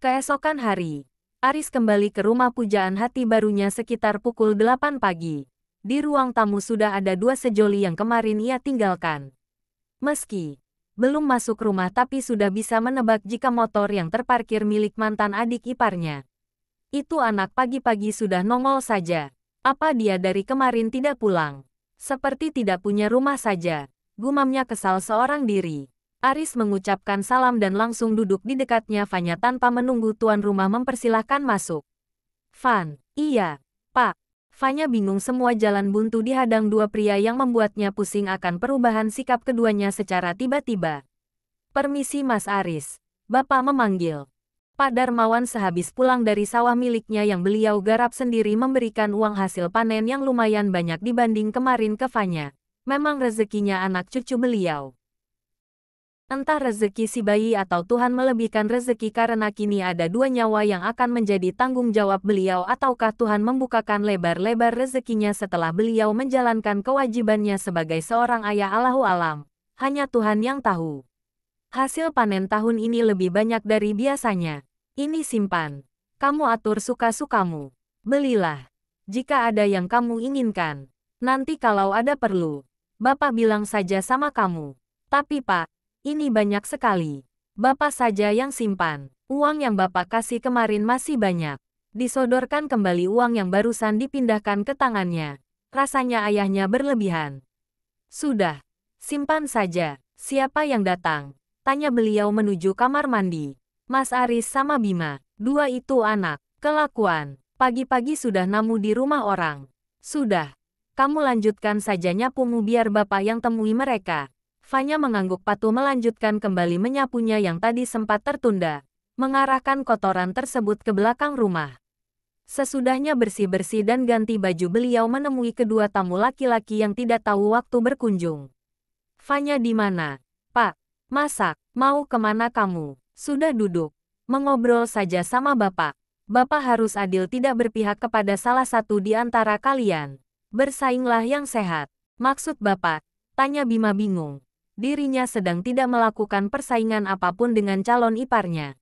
Keesokan hari, Aris kembali ke rumah pujaan hati barunya sekitar pukul 8 pagi. Di ruang tamu sudah ada dua sejoli yang kemarin ia tinggalkan. Meski belum masuk rumah tapi sudah bisa menebak jika motor yang terparkir milik mantan adik iparnya. Itu anak pagi-pagi sudah nongol saja. Apa dia dari kemarin tidak pulang? Seperti tidak punya rumah saja. Gumamnya kesal seorang diri. Aris mengucapkan salam dan langsung duduk di dekatnya Fanya tanpa menunggu tuan rumah mempersilahkan masuk. Van, iya, Pak. Fanya bingung semua jalan buntu dihadang dua pria yang membuatnya pusing akan perubahan sikap keduanya secara tiba-tiba. Permisi Mas Aris, Bapak memanggil. Pak Darmawan sehabis pulang dari sawah miliknya yang beliau garap sendiri memberikan uang hasil panen yang lumayan banyak dibanding kemarin ke Fanya. Memang rezekinya anak cucu beliau. Entah rezeki si bayi atau Tuhan melebihkan rezeki karena kini ada dua nyawa yang akan menjadi tanggung jawab beliau ataukah Tuhan membukakan lebar-lebar rezekinya setelah beliau menjalankan kewajibannya sebagai seorang ayah Allahu Alam. Hanya Tuhan yang tahu. Hasil panen tahun ini lebih banyak dari biasanya. Ini simpan. Kamu atur suka-sukamu. Belilah. Jika ada yang kamu inginkan. Nanti kalau ada perlu. Bapak bilang saja sama kamu. Tapi pak, ini banyak sekali. Bapak saja yang simpan. Uang yang Bapak kasih kemarin masih banyak. Disodorkan kembali uang yang barusan dipindahkan ke tangannya. Rasanya ayahnya berlebihan. Sudah, simpan saja. Siapa yang datang? Tanya beliau menuju kamar mandi. Mas Aris sama Bima, dua itu anak. Kelakuan, pagi-pagi sudah namu di rumah orang. Sudah, kamu lanjutkan saja nyapumu biar bapak yang temui mereka. Fanya mengangguk patuh melanjutkan kembali menyapunya yang tadi sempat tertunda, mengarahkan kotoran tersebut ke belakang rumah. Sesudahnya bersih-bersih dan ganti baju beliau menemui kedua tamu laki-laki yang tidak tahu waktu berkunjung. Fanya di mana? Pak, masak, mau kemana kamu? Sudah duduk, mengobrol saja sama bapak. Bapak harus adil tidak berpihak kepada salah satu di antara kalian. Bersainglah yang sehat. Maksud bapak? Tanya Bima bingung dirinya sedang tidak melakukan persaingan apapun dengan calon iparnya.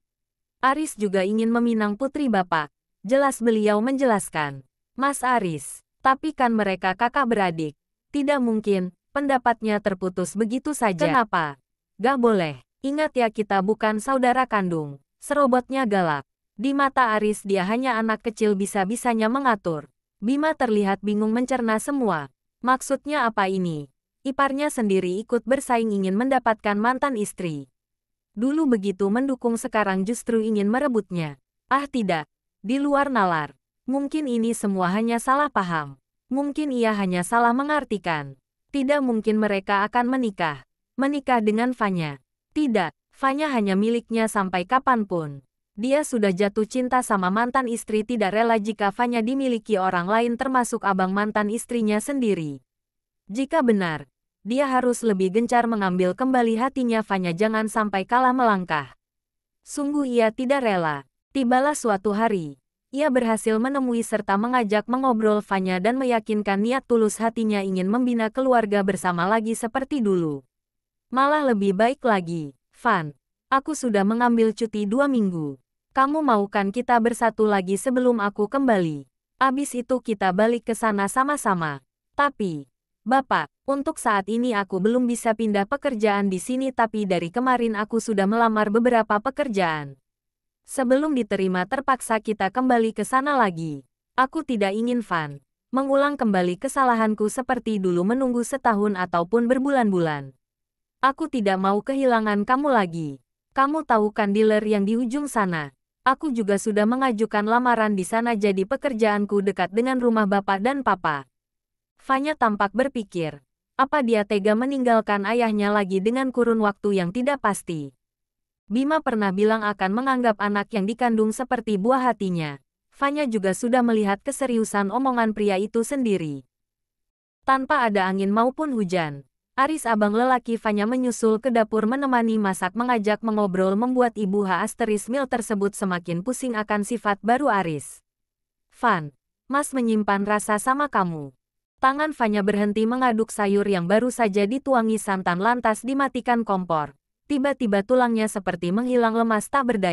Aris juga ingin meminang putri bapak. Jelas beliau menjelaskan. Mas Aris, tapi kan mereka kakak beradik. Tidak mungkin, pendapatnya terputus begitu saja. Kenapa? Gak boleh. Ingat ya kita bukan saudara kandung. Serobotnya galak. Di mata Aris dia hanya anak kecil bisa-bisanya mengatur. Bima terlihat bingung mencerna semua. Maksudnya apa ini? iparnya sendiri ikut bersaing ingin mendapatkan mantan istri. Dulu begitu mendukung sekarang justru ingin merebutnya. Ah tidak, di luar nalar. Mungkin ini semua hanya salah paham. Mungkin ia hanya salah mengartikan. Tidak mungkin mereka akan menikah. Menikah dengan Fanya. Tidak, Fanya hanya miliknya sampai kapanpun. Dia sudah jatuh cinta sama mantan istri tidak rela jika Fanya dimiliki orang lain termasuk abang mantan istrinya sendiri. Jika benar, dia harus lebih gencar mengambil kembali hatinya Fanya jangan sampai kalah melangkah. Sungguh ia tidak rela. Tibalah suatu hari, ia berhasil menemui serta mengajak mengobrol Fanya dan meyakinkan niat tulus hatinya ingin membina keluarga bersama lagi seperti dulu. Malah lebih baik lagi, Fan. Aku sudah mengambil cuti dua minggu. Kamu maukan kita bersatu lagi sebelum aku kembali. Abis itu kita balik ke sana sama-sama. Tapi, Bapak, untuk saat ini aku belum bisa pindah pekerjaan di sini tapi dari kemarin aku sudah melamar beberapa pekerjaan. Sebelum diterima terpaksa kita kembali ke sana lagi. Aku tidak ingin Van. Mengulang kembali kesalahanku seperti dulu menunggu setahun ataupun berbulan-bulan. Aku tidak mau kehilangan kamu lagi. Kamu tahu kan dealer yang di ujung sana. Aku juga sudah mengajukan lamaran di sana jadi pekerjaanku dekat dengan rumah bapak dan papa. Fanya tampak berpikir. Apa dia tega meninggalkan ayahnya lagi dengan kurun waktu yang tidak pasti? Bima pernah bilang akan menganggap anak yang dikandung seperti buah hatinya. Fanya juga sudah melihat keseriusan omongan pria itu sendiri. Tanpa ada angin maupun hujan, Aris abang lelaki Fanya menyusul ke dapur menemani masak mengajak mengobrol membuat ibu H. Asteris Mil tersebut semakin pusing akan sifat baru Aris. Fan, Mas menyimpan rasa sama kamu. Tangan Fanya berhenti mengaduk sayur yang baru saja dituangi santan lantas dimatikan kompor. Tiba-tiba tulangnya seperti menghilang lemas tak berdaya.